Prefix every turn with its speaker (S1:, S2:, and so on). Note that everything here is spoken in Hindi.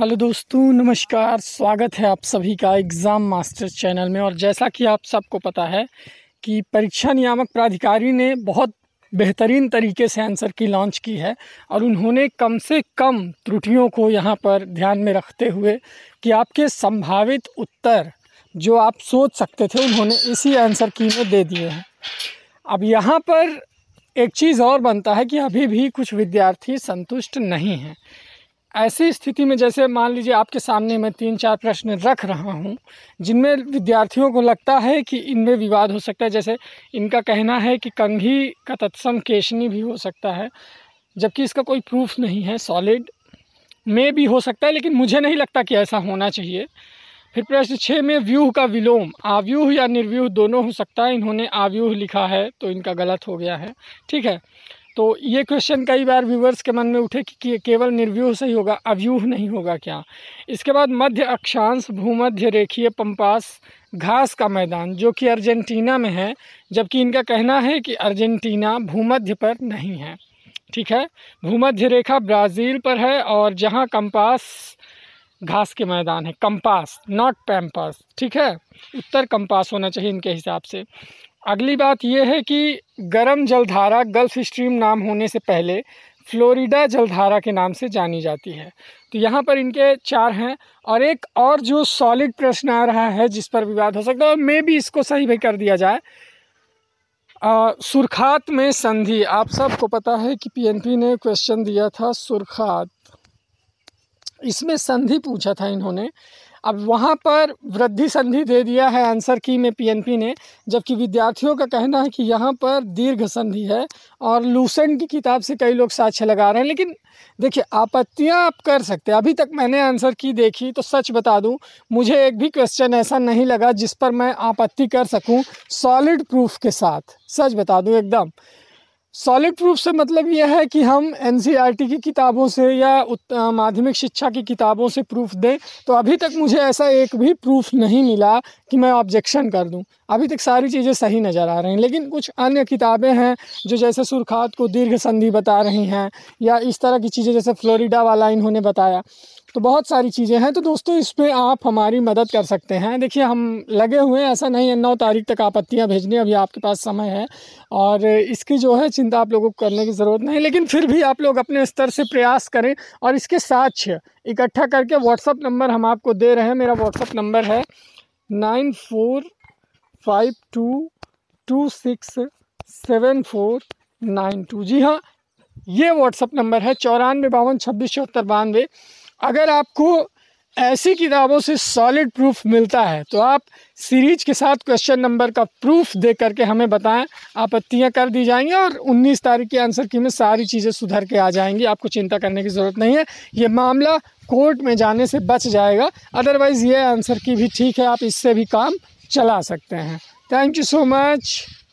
S1: हेलो दोस्तों नमस्कार स्वागत है आप सभी का एग्ज़ाम मास्टर चैनल में और जैसा कि आप सबको पता है कि परीक्षा नियामक प्राधिकारी ने बहुत बेहतरीन तरीके से आंसर की लॉन्च की है और उन्होंने कम से कम त्रुटियों को यहाँ पर ध्यान में रखते हुए कि आपके संभावित उत्तर जो आप सोच सकते थे उन्होंने इसी आंसर की में दे दिए हैं अब यहाँ पर एक चीज़ और बनता है कि अभी भी कुछ विद्यार्थी संतुष्ट नहीं हैं ऐसी स्थिति में जैसे मान लीजिए आपके सामने मैं तीन चार प्रश्न रख रहा हूँ जिनमें विद्यार्थियों को लगता है कि इनमें विवाद हो सकता है जैसे इनका कहना है कि कंघी का तत्सम केशनी भी हो सकता है जबकि इसका कोई प्रूफ नहीं है सॉलिड में भी हो सकता है लेकिन मुझे नहीं लगता कि ऐसा होना चाहिए फिर प्रश्न छः में व्यूह का विलोम आव्यूह या निर्व्यूह दोनों हो सकता है इन्होंने आव्यूह लिखा है तो इनका गलत हो गया है ठीक है तो ये क्वेश्चन कई बार व्यूवर्स के मन में उठे कि, केवल निर्व्यूह से ही होगा अव्यूह नहीं होगा क्या इसके बाद मध्य अक्षांश भूमध्य रेखीय पंपास घास का मैदान जो कि अर्जेंटीना में है जबकि इनका कहना है कि अर्जेंटीना भूमध्य पर नहीं है ठीक है भूमध्य रेखा ब्राज़ील पर है और जहाँ कंपास घास के मैदान है कंपास नॉट पैम्पास ठीक है उत्तर कंपास होना चाहिए इनके हिसाब से अगली बात यह है कि गर्म जलधारा गल्फ स्ट्रीम नाम होने से पहले फ्लोरिडा जलधारा के नाम से जानी जाती है तो यहाँ पर इनके चार हैं और एक और जो सॉलिड प्रश्न आ रहा है जिस पर विवाद हो सकता है और मे भी इसको सही भी कर दिया जाए आ, सुरखात में संधि आप सबको पता है कि पीएनपी ने क्वेश्चन दिया था सुरखात इसमें संधि पूछा था इन्होंने अब वहाँ पर वृद्धि संधि दे दिया है आंसर की में पीएनपी ने जबकि विद्यार्थियों का कहना है कि यहाँ पर दीर्घ संधि है और लूसेंट की किताब से कई लोग साक्ष्य लगा रहे हैं लेकिन देखिए आपत्तियाँ आप कर सकते हैं अभी तक मैंने आंसर की देखी तो सच बता दूँ मुझे एक भी क्वेश्चन ऐसा नहीं लगा जिस पर मैं आपत्ति कर सकूँ सॉलिड प्रूफ के साथ सच बता दूँ एकदम सॉलिड प्रूफ से मतलब यह है कि हम एन e की किताबों से या माध्यमिक शिक्षा की किताबों से प्रूफ दें तो अभी तक मुझे ऐसा एक भी प्रूफ नहीं मिला कि मैं ऑब्जेक्शन कर दूं अभी तक सारी चीज़ें सही नज़र आ रही हैं लेकिन कुछ अन्य किताबें हैं जो जैसे सुरखात को दीर्घ संधि बता रही हैं या इस तरह की चीज़ें जैसे फ्लोरिडा वाला इन्होंने बताया तो बहुत सारी चीज़ें हैं तो दोस्तों इस पर आप हमारी मदद कर सकते हैं देखिए हम लगे हुए हैं ऐसा नहीं है नौ तारीख तक आपत्तियाँ भेजनी अभी आपके पास समय है और इसकी जो है चिंता आप लोगों को करने की ज़रूरत नहीं लेकिन फिर भी आप लोग अपने स्तर से प्रयास करें और इसके साक्ष्य इकट्ठा करके व्हाट्सअप नंबर हम आपको दे रहे हैं मेरा व्हाट्सअप नंबर है nine four five two two six seven four nine two जी हाँ ये व्हाट्सअप नंबर है चौरानवे बावन छब्बीस चौहत्तर बानवे अगर आपको ऐसी किताबों से सॉलिड प्रूफ मिलता है तो आप सीरीज के साथ क्वेश्चन नंबर का प्रूफ दे करके हमें बताएं आपत्तियां कर दी जाएंगी और 19 तारीख के आंसर की में सारी चीज़ें सुधर के आ जाएंगी आपको चिंता करने की ज़रूरत नहीं है ये मामला कोर्ट में जाने से बच जाएगा अदरवाइज़ ये आंसर की भी ठीक है आप इससे भी काम चला सकते हैं थैंक यू सो मच